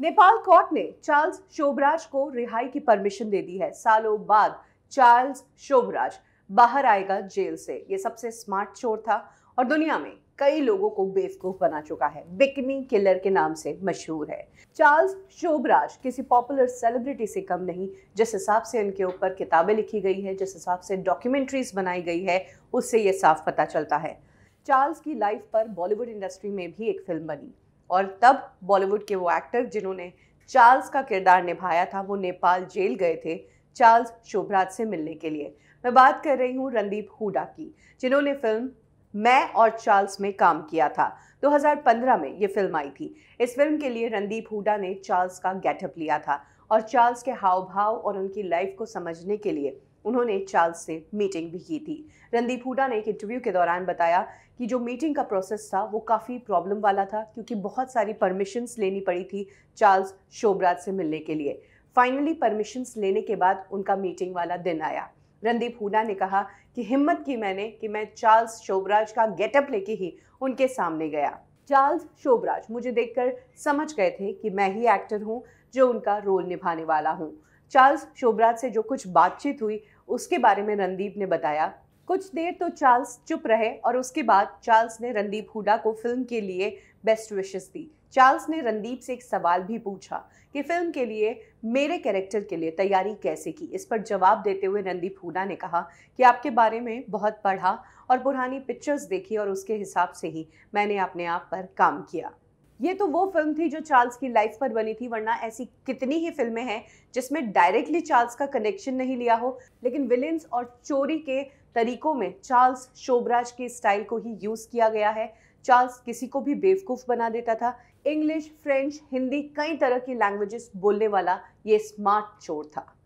Nepal court ने Charles Sobhraj को रिहाई की परमिशन दे दी है सालों बाद चार्ल्स शोभराज बाहर आएगा जेल से ये सबसे स्मार्ट चोर था और दुनिया में कई लोगों को बेवकूफ बना चुका है बिकनी किलर के नाम से मशहूर है चार्ल्स शोभराज किसी पॉपुलर सेलिब्रिटी से कम नहीं जिस हिसाब से इनके ऊपर किताबें लिखी गई है जिस हिसाब से डॉक्यूमेंट्रीज बनाई गई है उससे ये साफ पता चलता है चार्ल्स की लाइफ पर बॉलीवुड इंडस्ट्री में भी एक फिल्म बनी और तब बॉलीवुड के वो एक्टर जिन्होंने चार्ल्स का किरदार निभाया था वो नेपाल जेल गए थे चार्ल्स शोभराज से मिलने के लिए मैं बात कर रही हूँ रणदीप हुडा की जिन्होंने फिल्म मैं और चार्ल्स में काम किया था 2015 में ये फिल्म आई थी इस फिल्म के लिए रणदीप हुडा ने चार्ल्स का गेटअप लिया था और चार्ल्स के हाव भाव और उनकी लाइफ को समझने के लिए उन्होंने चार्ल्स से मीटिंग भी की थी रणदीप हुडा ने एक इंटरव्यू के दौरान बताया कि जो मीटिंग का प्रोसेस था वो काफ़ी प्रॉब्लम वाला था क्योंकि बहुत सारी परमिशंस लेनी पड़ी थी चार्ल्स शोबराज से मिलने के लिए फाइनली परमिशंस लेने के बाद उनका मीटिंग वाला दिन आया रणदीप हुडा ने कहा कि हिम्मत की मैंने कि मैं चार्ल्स शोबराज का गेटअप लेके ही उनके सामने गया चार्ल्स शोबराज मुझे देखकर समझ गए थे कि मैं ही एक्टर हूँ जो उनका रोल निभाने वाला हूँ चार्ल्स शोबराज से जो कुछ बातचीत हुई उसके बारे में रणदीप ने बताया कुछ देर तो चार्ल्स चुप रहे और उसके बाद चार्ल्स ने रणदीप हुडा को फिल्म के लिए बेस्ट विशेष दी चार्ल्स ने रणदीप से एक सवाल भी पूछा कि फिल्म के लिए मेरे कैरेक्टर के लिए तैयारी कैसे की इस पर जवाब देते हुए रणदीप हुडा ने कहा कि आपके बारे में बहुत पढ़ा और पुरानी पिक्चर्स देखी और उसके हिसाब से ही मैंने अपने आप पर काम किया ये तो वो फिल्म थी जो चार्ल्स की लाइफ पर बनी थी वरना ऐसी कितनी ही फिल्में हैं जिसमें डायरेक्टली चार्ल्स का कनेक्शन नहीं लिया हो लेकिन विलेंस और चोरी के तरीकों में चार्ल्स शोभराज के स्टाइल को ही यूज़ किया गया है चार्ल्स किसी को भी बेवकूफ़ बना देता था इंग्लिश फ्रेंच हिंदी कई तरह की लैंग्वेजेस बोलने वाला ये स्मार्ट चोर था